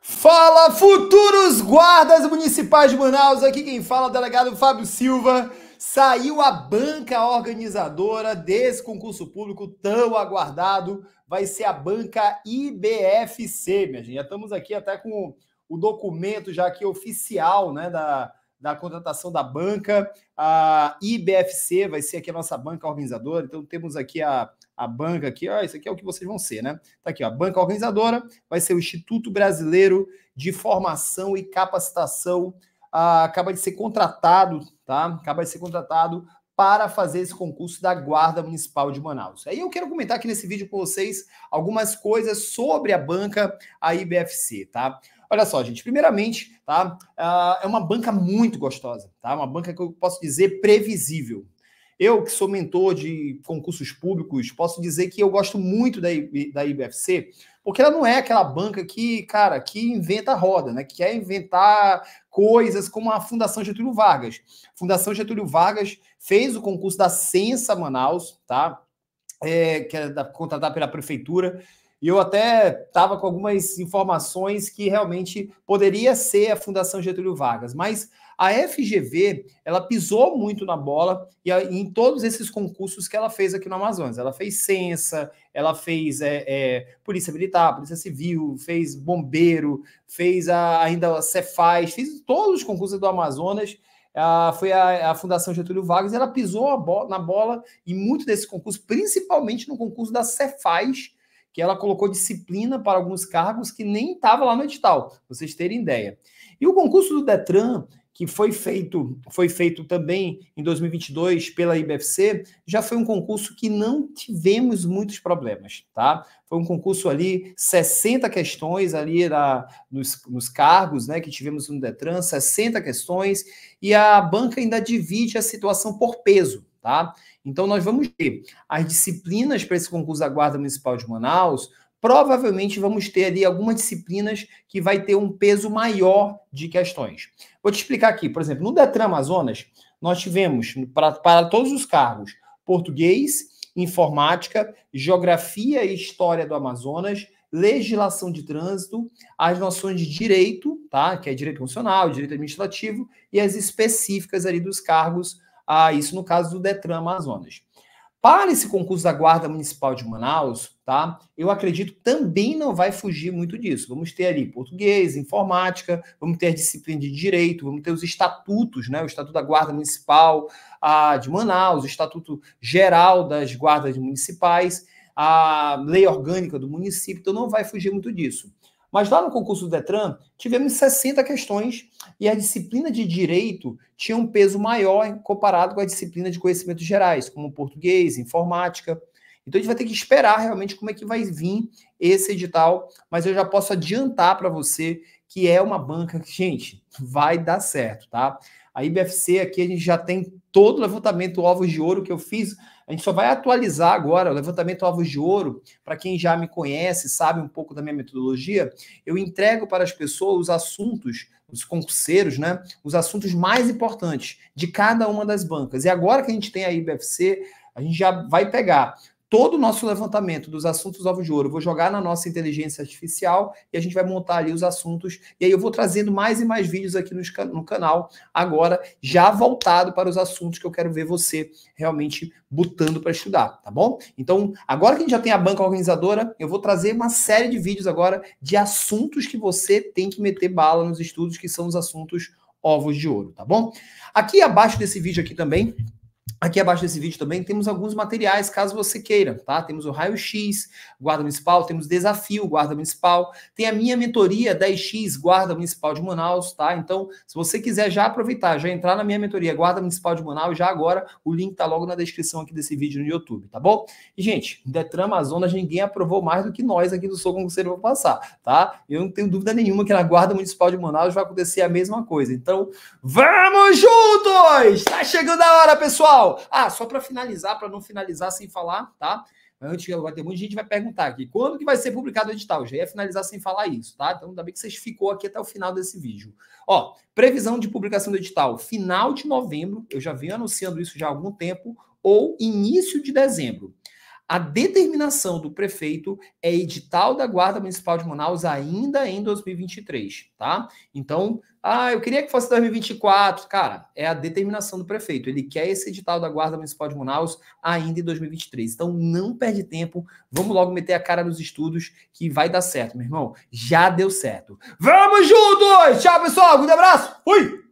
Fala, futuros guardas municipais de Manaus! Aqui quem fala é o delegado Fábio Silva. Saiu a banca organizadora desse concurso público tão aguardado. Vai ser a banca IBFC, minha gente. Já estamos aqui até com o documento já aqui oficial né, da, da contratação da banca. A IBFC vai ser aqui a nossa banca organizadora. Então temos aqui a, a banca aqui, ah isso aqui é o que vocês vão ser, né? Tá aqui, ó, a banca organizadora vai ser o Instituto Brasileiro de Formação e Capacitação. Ah, acaba de ser contratado, tá? Acaba de ser contratado para fazer esse concurso da Guarda Municipal de Manaus. Aí eu quero comentar aqui nesse vídeo com vocês algumas coisas sobre a banca a IBFC, tá? Olha só, gente, primeiramente, tá? Uh, é uma banca muito gostosa, tá? Uma banca que eu posso dizer previsível, eu, que sou mentor de concursos públicos, posso dizer que eu gosto muito da, da IBFC, porque ela não é aquela banca que, cara, que inventa roda, né? Que quer inventar coisas como a Fundação Getúlio Vargas. A Fundação Getúlio Vargas fez o concurso da Sensa Manaus, tá? É, que é da, contratada pela prefeitura. E eu até estava com algumas informações que realmente poderia ser a Fundação Getúlio Vargas, mas a FGV ela pisou muito na bola e em todos esses concursos que ela fez aqui no Amazonas. Ela fez censa, ela fez é, é, polícia militar, polícia civil, fez bombeiro, fez a, ainda a Cefaz, fez todos os concursos do Amazonas. A, foi a, a, Fundação Getúlio Vargas, ela pisou bo na bola em muito desse concurso, principalmente no concurso da Cefaz, que ela colocou disciplina para alguns cargos que nem estava lá no edital, vocês terem ideia. E o concurso do Detran, que foi feito, foi feito também em 2022 pela IBFC, já foi um concurso que não tivemos muitos problemas, tá? Foi um concurso ali, 60 questões ali nos, nos cargos, né, que tivemos no Detran, 60 questões, e a banca ainda divide a situação por peso, tá? Então, nós vamos ter as disciplinas para esse concurso da Guarda Municipal de Manaus. Provavelmente vamos ter ali algumas disciplinas que vai ter um peso maior de questões. Vou te explicar aqui, por exemplo, no Detran Amazonas, nós tivemos para, todos os cargos português, informática, geografia e história do Amazonas, legislação de trânsito, as noções de direito, tá? Que é direito funcional, direito administrativo e as específicas ali dos cargos isso no caso do Detran Amazonas. Para esse concurso da Guarda Municipal de Manaus, tá? Eu acredito também não vai fugir muito disso. Vamos ter ali português, informática, vamos ter a disciplina de direito, vamos ter os estatutos, né? O Estatuto da Guarda Municipal a, de Manaus, o Estatuto Geral das Guardas Municipais, a Lei Orgânica do Município, então não vai fugir muito disso. Mas lá no concurso do Detran, tivemos 60 questões e a disciplina de direito tinha um peso maior comparado com a disciplina de conhecimentos gerais, como português, informática. Então a gente vai ter que esperar realmente como é que vai vir esse edital, mas eu já posso adiantar para você que é uma banca que, gente, vai dar certo, tá? A IBFC aqui a gente já tem todo o levantamento ovos de ouro que eu fiz. A gente só vai atualizar agora o levantamento ovos de ouro. Para quem já me conhece, sabe um pouco da minha metodologia, eu entrego para as pessoas os assuntos, os concurseiros, né? Os assuntos mais importantes de cada uma das bancas. E agora que a gente tem a IBFC, a gente já vai pegar todo o nosso levantamento dos assuntos ovos de ouro, vou jogar na nossa inteligência artificial e a gente vai montar ali os assuntos. E aí eu vou trazendo mais e mais vídeos aqui no, canal, agora já voltado para os assuntos que eu quero ver você realmente botando para estudar, tá bom? Então, agora que a gente já tem a banca organizadora, eu vou trazer uma série de vídeos agora de assuntos que você tem que meter bala nos estudos, que são os assuntos ovos de ouro, tá bom? Aqui abaixo desse vídeo aqui também, Aqui abaixo desse vídeo também temos alguns materiais, caso você queira, tá? Temos o raio-x, guarda municipal, temos desafio, guarda municipal, tem a minha mentoria 10x, guarda municipal de Manaus, tá? Então, se você quiser já aproveitar, já entrar na minha mentoria guarda municipal de Manaus, já agora, o link tá logo na descrição aqui desse vídeo no YouTube, tá bom? E, gente, Detran Amazonas ninguém aprovou mais do que nós aqui do Sou vocês Vou Passar, tá? Eu não tenho dúvida nenhuma que na guarda municipal de Manaus vai acontecer a mesma coisa. Então, vamos juntos! Tá chegando a hora, pessoal! pessoal, ah, só para finalizar, para não finalizar sem falar, tá? Antes vai ter muita gente vai perguntar aqui, quando que vai ser publicado o edital? Já ia finalizar sem falar isso, tá? Então ainda bem que vocês ficou aqui até o final desse vídeo. Ó, previsão de publicação do edital, final de novembro, eu já venho anunciando isso já há algum tempo, ou início de dezembro. A determinação do prefeito é edital da Guarda Municipal de Manaus ainda em 2023, tá? Então, ah, eu queria que fosse 2024. Cara, é a determinação do prefeito. Ele quer esse edital da Guarda Municipal de Manaus ainda em 2023. Então, não perde tempo. Vamos logo meter a cara nos estudos que vai dar certo, meu irmão. Já deu certo. Vamos juntos! Tchau, pessoal. Um grande abraço. Fui!